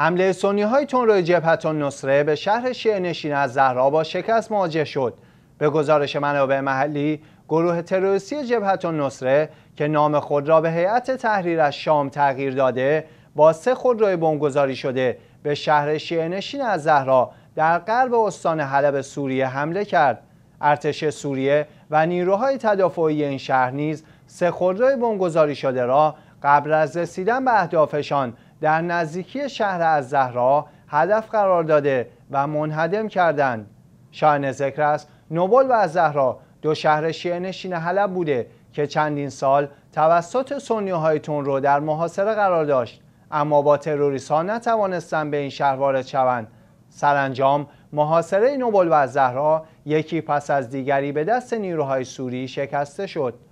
حمله سنی های تون جبهت نصره به شهر شیعه نشین از زهرا با شکست مواجه شد به گزارش منابع محلی گروه تروریستی جبهت نصره که نام خود را به هیئت تحریر از شام تغییر داده با سه خودروی بمبگذاری شده به شهر شیعه نشین از زهرا در غرب استان حلب سوریه حمله کرد ارتش سوریه و نیروهای تدافعی این شهر نیز سه خودروی بمبگذاری شده را قبل از رسیدن به اهدافشان در نزدیکی شهر از زهرا هدف قرار داده و منهدم کردند. شاهن ذکر است نوبل و از زهرا دو شهر شیعه حلب بوده که چندین سال توسط سنی تون رو در محاصره قرار داشت اما با تروریست ها نتوانستند به این شهر وارد شوند سرانجام محاصره نوبل و زهرا یکی پس از دیگری به دست نیروهای سوری شکسته شد